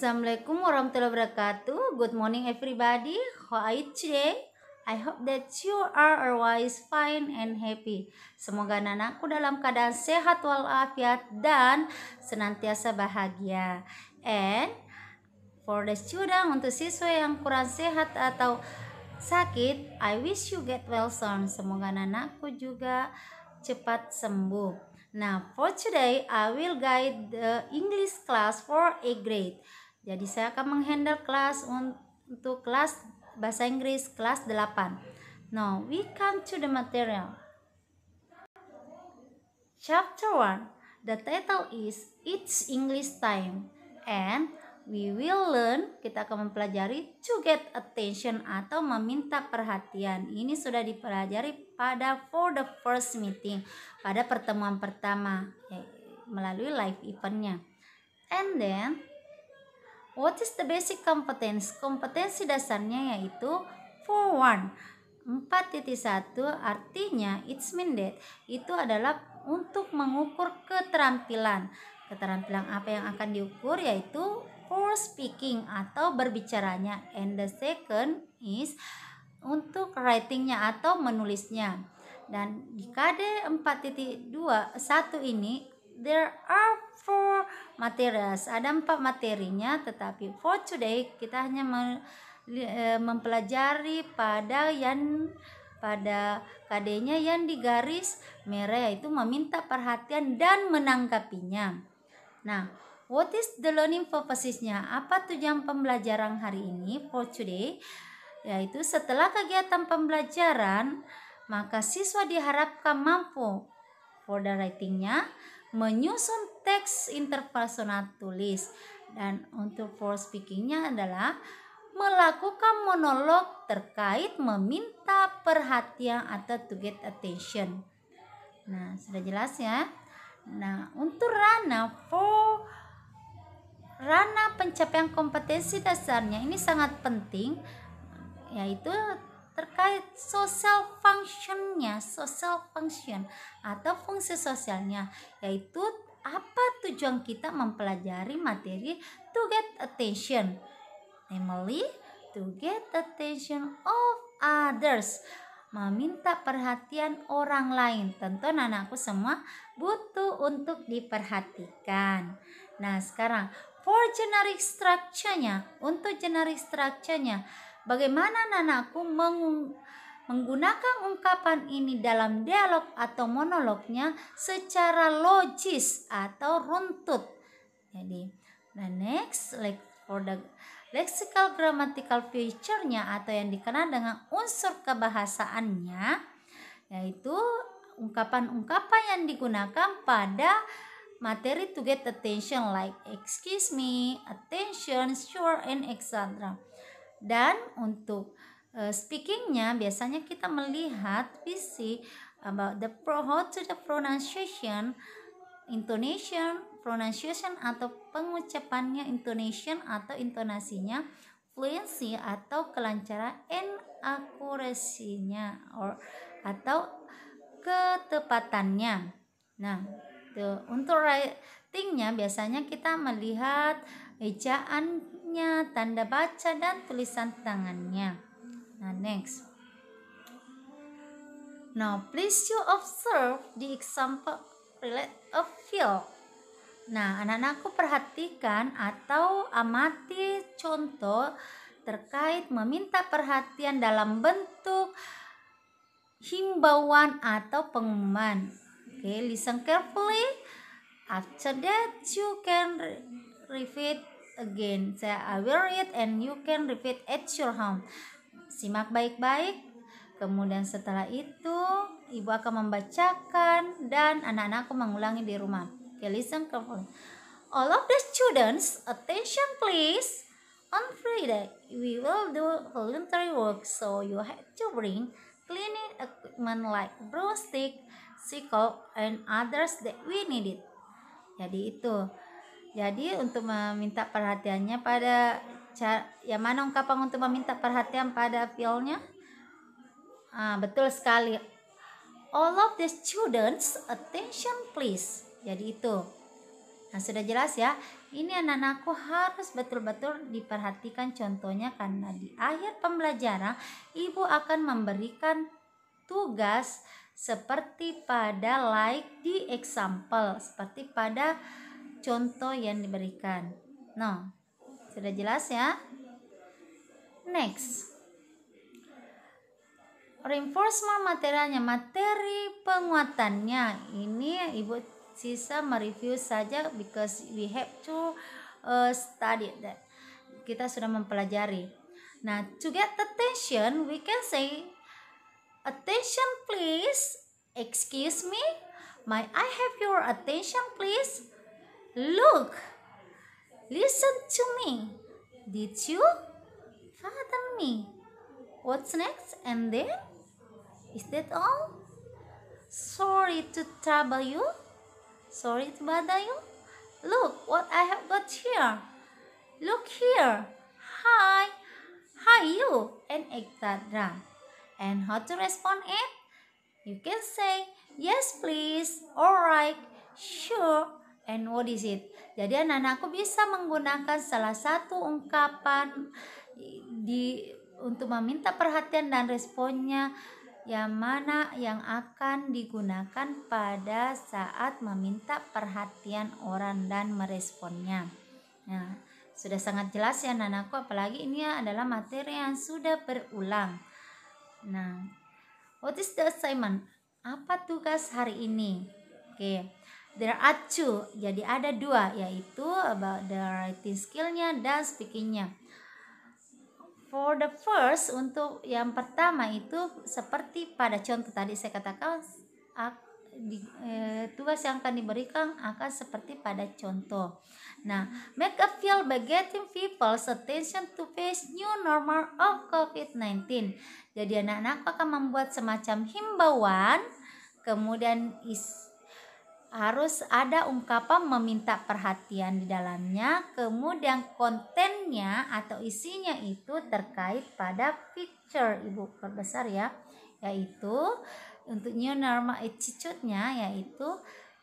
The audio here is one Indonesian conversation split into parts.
Assalamualaikum warahmatullahi wabarakatuh. Good morning everybody. How are you today? I hope that you are always fine and happy. Semoga anakku dalam keadaan sehat walafiat dan senantiasa bahagia. And for the student untuk siswa yang kurang sehat atau sakit, I wish you get well soon. Semoga anakku juga cepat sembuh. Nah for today, I will guide the English class for A grade. Jadi saya akan menghandle kelas untuk kelas bahasa Inggris kelas 8. Now we come to the material. Chapter 1. The title is It's English Time and we will learn kita akan mempelajari to get attention atau meminta perhatian ini sudah dipelajari pada for the first meeting pada pertemuan pertama ya, melalui live eventnya and then What is the basic competence? Kompetensi dasarnya yaitu for one. 4.1 artinya it's mean that itu adalah untuk mengukur keterampilan. Keterampilan apa yang akan diukur yaitu for speaking atau berbicaranya and the second is untuk writingnya atau menulisnya. Dan di KD 4.2 1 ini There are four materials. Ada empat materinya, tetapi for today kita hanya e, mempelajari pada yang pada kadenya yang di garis merah yaitu meminta perhatian dan menanggapinya. Nah, what is the learning purposes-nya? Apa tujuan pembelajaran hari ini for today? Yaitu setelah kegiatan pembelajaran, maka siswa diharapkan mampu for the writing-nya, menyusun teks interpersonal tulis dan untuk for speakingnya adalah melakukan monolog terkait meminta perhatian atau to get attention. Nah, sudah jelas ya. Nah, untuk Rana for rana pencapaian kompetensi dasarnya ini sangat penting yaitu terkait social functionnya, social function atau fungsi sosialnya, yaitu apa tujuan kita mempelajari materi to get attention, namely to get attention of others, meminta perhatian orang lain. Tentu anakku semua butuh untuk diperhatikan. Nah sekarang for generic structure-nya, untuk generic structure-nya, Bagaimana Nanaku meng menggunakan ungkapan ini dalam dialog atau monolognya secara logis atau runtut. Jadi, the next like for the lexical grammatical feature-nya atau yang dikenal dengan unsur kebahasaannya yaitu ungkapan-ungkapan yang digunakan pada materi to get attention like excuse me, attention, sure, and etc. Dan untuk uh, speakingnya biasanya kita melihat visi about the pro how to the pronunciation intonation pronunciation atau pengucapannya intonation atau intonasinya fluency atau kelancaran and akurasinya or atau ketepatannya. Nah, the, untuk writingnya biasanya kita melihat ejaan bentuknya, tanda baca, dan tulisan tangannya. Nah, next. Now, please you observe the example relate a field. Nah, anak-anakku perhatikan atau amati contoh terkait meminta perhatian dalam bentuk himbauan atau pengumuman. Oke, okay, listen carefully. After that, you can repeat again. Saya I will read and you can repeat at your home. Simak baik-baik. Kemudian setelah itu, ibu akan membacakan dan anak-anakku mengulangi di rumah. Okay, listen carefully. All of the students, attention please. On Friday, we will do voluntary work, so you have to bring cleaning equipment like broomstick, sickle, and others that we needed. Jadi itu. Jadi untuk meminta perhatiannya pada cara ya mana ungkapan untuk meminta perhatian pada filenya? Ah, betul sekali. All of the students attention please. Jadi itu. Nah, sudah jelas ya. Ini anak-anakku harus betul-betul diperhatikan contohnya karena di akhir pembelajaran ibu akan memberikan tugas seperti pada like di example, seperti pada contoh yang diberikan. Nah, sudah jelas ya? Next. Reinforcement materialnya, materi penguatannya. Ini Ibu sisa mereview saja because we have to uh, study that. Kita sudah mempelajari. Nah, to get attention, we can say attention please. Excuse me, may I have your attention please? Look! Listen to me. Did you Father me? What's next? And then? Is that all? Sorry to trouble you. Sorry to bother you. Look what I have got here. Look here. Hi. Hi you. And etc. And how to respond it? You can say, yes please, alright, sure, and what is it? Jadi anak-anakku bisa menggunakan salah satu ungkapan di untuk meminta perhatian dan responnya yang mana yang akan digunakan pada saat meminta perhatian orang dan meresponnya. Nah, sudah sangat jelas ya anak anakku apalagi ini adalah materi yang sudah berulang. Nah, what is the assignment? Apa tugas hari ini? Oke. Okay there are two jadi ada dua yaitu about the writing skillnya dan speakingnya for the first untuk yang pertama itu seperti pada contoh tadi saya katakan eh, tugas yang akan diberikan akan seperti pada contoh. Nah, make a feel by getting people's attention to face new normal of COVID-19. Jadi anak-anak akan membuat semacam himbauan, kemudian is harus ada ungkapan meminta perhatian di dalamnya, kemudian kontennya atau isinya itu terkait pada picture ibu perbesar ya, yaitu untuk new normal attitude-nya yaitu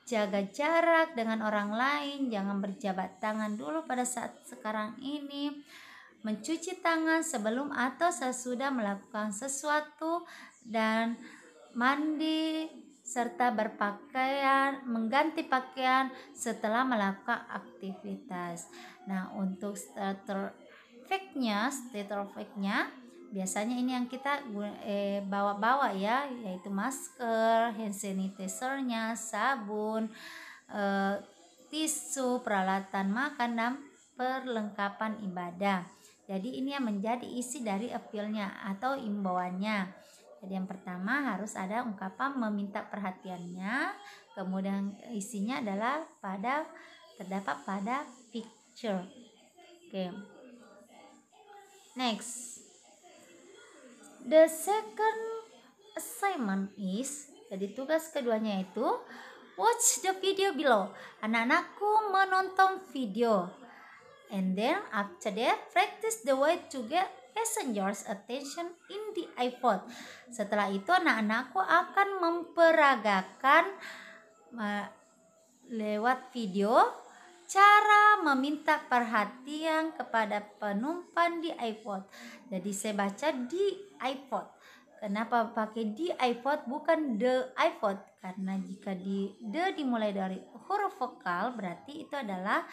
jaga jarak dengan orang lain, jangan berjabat tangan dulu pada saat sekarang ini, mencuci tangan sebelum atau sesudah melakukan sesuatu dan mandi serta berpakaian mengganti pakaian setelah melakukan aktivitas. Nah, untuk starter fake nya starter fake nya biasanya ini yang kita bawa eh, bawa-bawa ya, yaitu masker, hand sanitizer-nya, sabun, eh, tisu, peralatan makan dan perlengkapan ibadah. Jadi ini yang menjadi isi dari appeal-nya atau imbauannya. Jadi yang pertama harus ada ungkapan meminta perhatiannya, kemudian isinya adalah pada terdapat pada picture. Oke. Next. The second assignment is jadi tugas keduanya itu watch the video below. Anak-anakku menonton video. And then after that practice the way to get passengers' attention in the iPod. Setelah itu anak-anakku akan memperagakan uh, lewat video cara meminta perhatian kepada penumpang di iPod. Jadi saya baca di iPod. Kenapa pakai di iPod bukan the iPod? Karena jika di the dimulai dari huruf vokal berarti itu adalah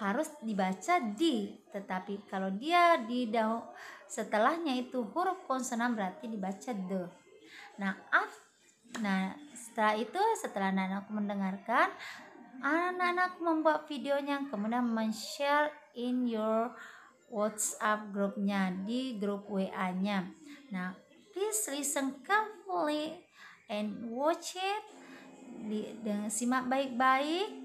harus dibaca di tetapi kalau dia di daun setelahnya itu huruf konsonan berarti dibaca de nah af nah setelah itu setelah anakku mendengarkan anak-anakku membuat videonya kemudian men-share in your WhatsApp grupnya di grup WA-nya. Nah, please listen carefully and watch it. dengan simak baik-baik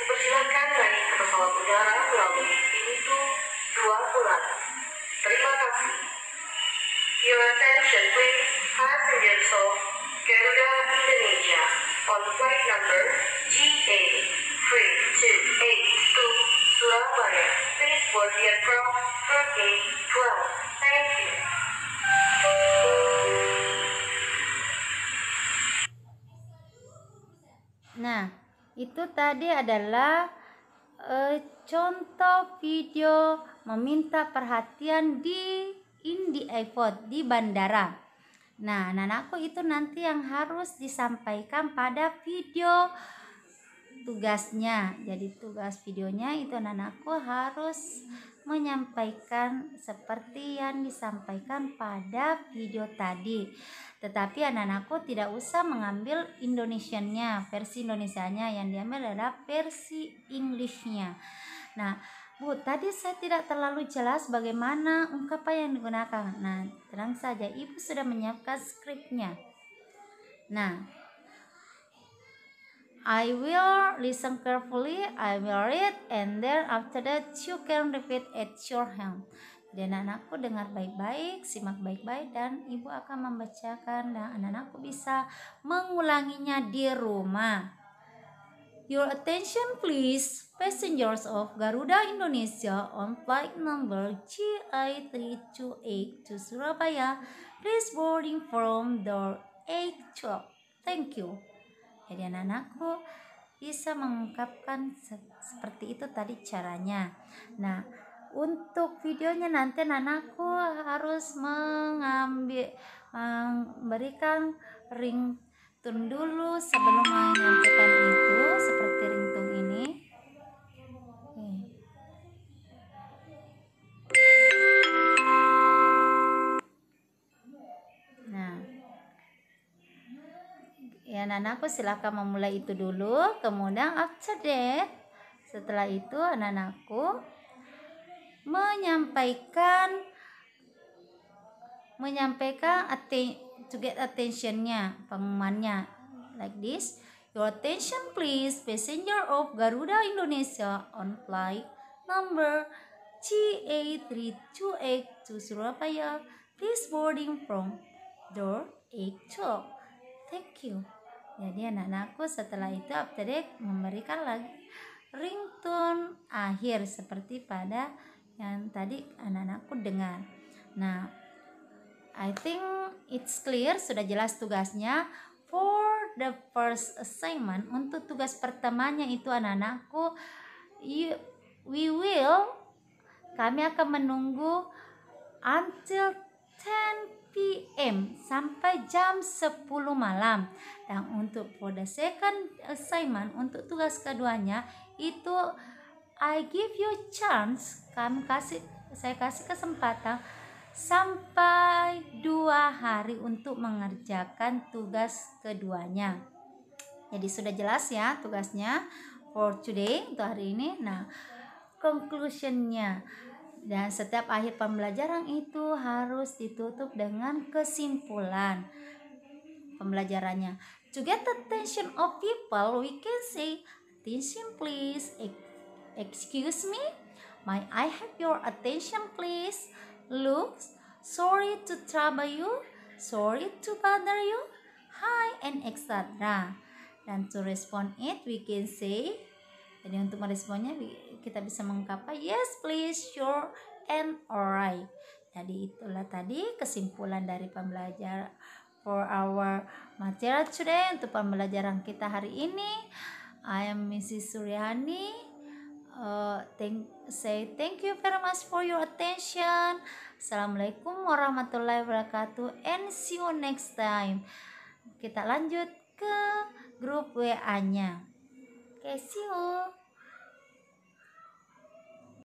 Dipersilakan naik ke pesawat udara itu tadi adalah e, contoh video meminta perhatian di in the airport di bandara. Nah, anakku itu nanti yang harus disampaikan pada video tugasnya jadi tugas videonya itu anakku harus menyampaikan seperti yang disampaikan pada video tadi tetapi anak-anakku tidak usah mengambil Indonesiannya versi Indonesianya yang diambil adalah versi Inggrisnya nah Bu, tadi saya tidak terlalu jelas bagaimana ungkapan yang digunakan. Nah, terang saja, Ibu sudah menyiapkan skripnya. Nah, I will listen carefully, I will read, and then after that you can repeat at your hand. Dan anakku dengar baik-baik, simak baik-baik dan ibu akan membacakan dan anak-anakku bisa mengulanginya di rumah. Your attention please, passengers of Garuda Indonesia on flight number GI328 to Surabaya. Please boarding from door 812. Thank you. Jadi anak-anakku bisa mengungkapkan se seperti itu tadi caranya. Nah, untuk videonya nanti anakku harus mengambil memberikan ring tun dulu sebelum menyampaikan itu seperti ring ya anak-anakku silahkan memulai itu dulu kemudian after that setelah itu anak-anakku menyampaikan menyampaikan atten to get attentionnya pengumumannya like this your attention please passenger of Garuda Indonesia on flight number GA328 to Surabaya please boarding from door 8 thank you jadi anak-anakku setelah itu Apterik memberikan lagi ringtone akhir seperti pada yang tadi anak-anakku dengar. Nah, I think it's clear sudah jelas tugasnya for the first assignment untuk tugas pertamanya itu anak-anakku we will kami akan menunggu until 10 p.m. sampai jam 10 malam. Dan untuk for the second assignment untuk tugas keduanya itu I give you chance, kami kasih saya kasih kesempatan sampai dua hari untuk mengerjakan tugas keduanya. Jadi sudah jelas ya tugasnya for today untuk hari ini. Nah, conclusionnya dan setiap akhir pembelajaran itu harus ditutup dengan kesimpulan pembelajarannya. To get the attention of people, we can say, attention please, excuse me, may I have your attention please? Look, sorry to trouble you, sorry to bother you, hi, and etc. Dan to respond it, we can say, jadi untuk meresponnya kita bisa mengungkapkan yes please sure and alright. Jadi itulah tadi kesimpulan dari pembelajaran for our material today untuk pembelajaran kita hari ini. I am Mrs. Suryani. Uh, thank, say thank you very much for your attention. Assalamualaikum warahmatullahi wabarakatuh and see you next time. Kita lanjut ke grup WA-nya. कैसी हो